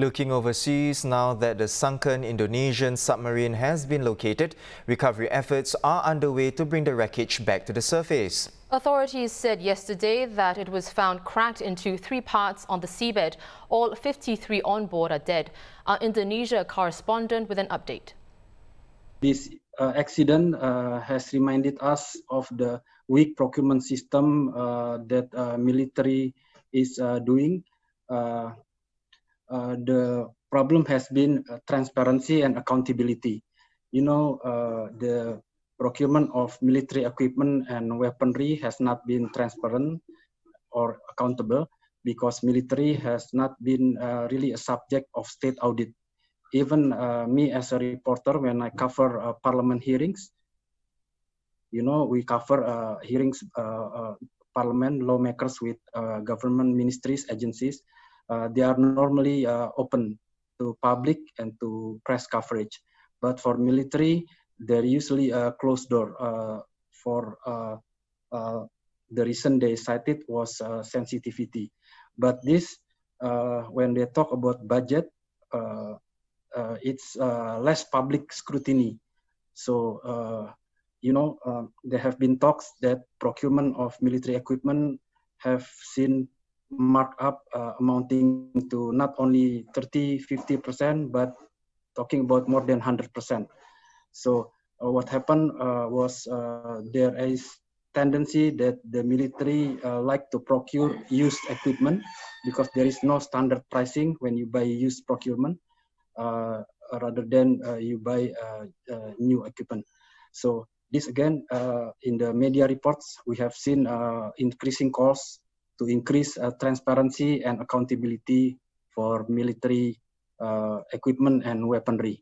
Looking overseas, now that the sunken Indonesian submarine has been located, recovery efforts are underway to bring the wreckage back to the surface. Authorities said yesterday that it was found cracked into three parts on the seabed. All 53 on board are dead. Our Indonesia correspondent with an update. This uh, accident uh, has reminded us of the weak procurement system uh, that uh, military is uh, doing. Uh, the problem has been uh, transparency and accountability. You know, uh, the procurement of military equipment and weaponry has not been transparent or accountable because military has not been uh, really a subject of state audit. Even uh, me as a reporter, when I cover uh, parliament hearings, you know, we cover uh, hearings, parliament, lawmakers with government ministries, agencies. Uh, they are normally uh, open to public and to press coverage. But for military, they're usually a closed door uh, for the reason they cited was sensitivity. But this, when they talk about budget, it's less public scrutiny. So you know, um, there have been talks that procurement of military equipment have seen markup uh, amounting to not only 30, 50%, but talking about more than 100%. So uh, what happened uh, was uh, there is tendency that the military uh, like to procure used equipment because there is no standard pricing when you buy used procurement uh, rather than you buy new equipment. So this again, in the media reports, we have seen increasing costs to increase uh, transparency and accountability for military uh, equipment and weaponry.